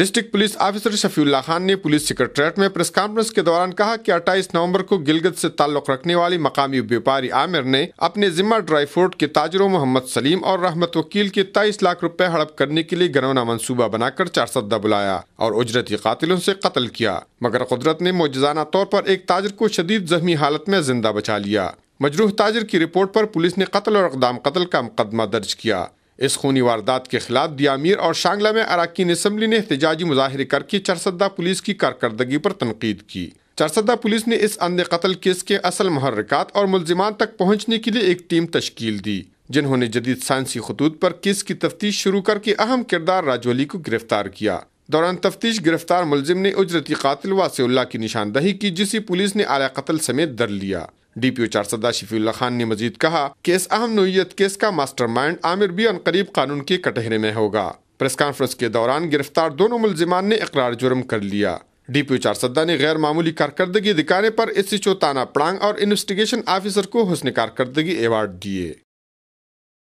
district police officer Shafiullah Khan ने police secretariat में press conference के दौरान कहा कि 28 नवंबर को गिलगित से ताल्लुक रखने वाली मकामी व्यापारी आमिर ने अपने जिम्मा ड्राई फ्रूट के ताजरों मोहम्मद सलीम और रहमत वकील के तेईस लाख रुपए हड़प करने के लिए घरौना मनसूबा बनाकर चार सद्दा बुलाया और उजरती कातिलों से कत्ल किया मगर कुदरत ने मौजाना तौर पर एक ताजर को शदीद जहमी हालत में जिंदा बचा लिया मजरूह ताजर की रिपोर्ट पर पुलिस ने कत्ल और अकदाम कत्ल का मुकदमा दर्ज किया इस खूनी वारदात के खिलाफ दियामीर और शांगला में अरकान इसम्बली ने एहतजाजी मुजाहरे करके चरसदा पुलिस की कारकर्दगी पर तनकीद की चरसदा पुलिस ने इस अंध कत्ल केस के असल महरकत और मुलजमान तक पहुँचने के लिए एक टीम तश्कील दी जिन्होंने जदीद साइंसी खतूत पर केस की तफ्तीश शुरू करके अहम किरदार राजौली को गिरफ्तार किया दौरान तफ्तीश गिरफ्तार मुलजिम ने उजरती कतल वास की निशानदही की जिसे पुलिस ने आला कत्ल समेत दर लिया डी पी ओ चार सदा शफील्ला खान ने मजीद कहा कि इस अहम नोयत केस का मास्टर माइंड आमिर भी अनकरीब कानून के कटहरे में होगा प्रेस कॉन्फ्रेंस के दौरान गिरफ्तार दोनों मुलजिमान ने इकरार जुर्म कर लिया डी पी ओ चार सदा ने गैर मामूली कारकर्दगी दिखाने पर एस एच ओ ताना पड़ांग और इन्वेस्टिगेशन ऑफिसर को हुसन कारकर्दगी एवार्ड दिए